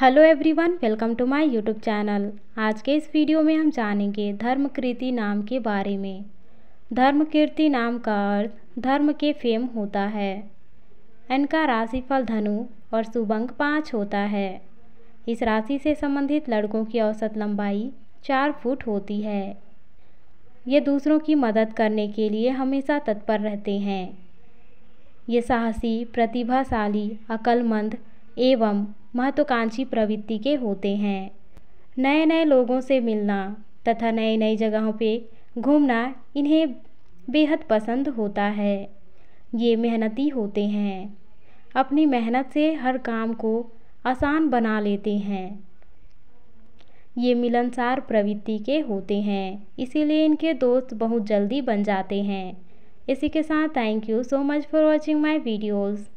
hello everyone welcome to my YouTube channel आज के इस वीडियो में हम जानेंगे धर्म कीर्ति नाम के बारे में धर्म कीर्ति नाम का अर्थ धर्म के फेम होता है इनका राशिफल धनु और सुबंग पाँच होता है इस राशि से संबंधित लड़कों की औसत लंबाई चार फुट होती है ये दूसरों की मदद करने के लिए हमेशा तत्पर रहते हैं ये साहसी प्रतिभाशाली अकलमंद एवं महत्वाकांक्षी प्रवृत्ति के होते हैं नए नए लोगों से मिलना तथा नई नई जगहों पे घूमना इन्हें बेहद पसंद होता है ये मेहनती होते हैं अपनी मेहनत से हर काम को आसान बना लेते हैं ये मिलनसार प्रवृत्ति के होते हैं इसीलिए इनके दोस्त बहुत जल्दी बन जाते हैं इसी के साथ thank you so much for watching my videos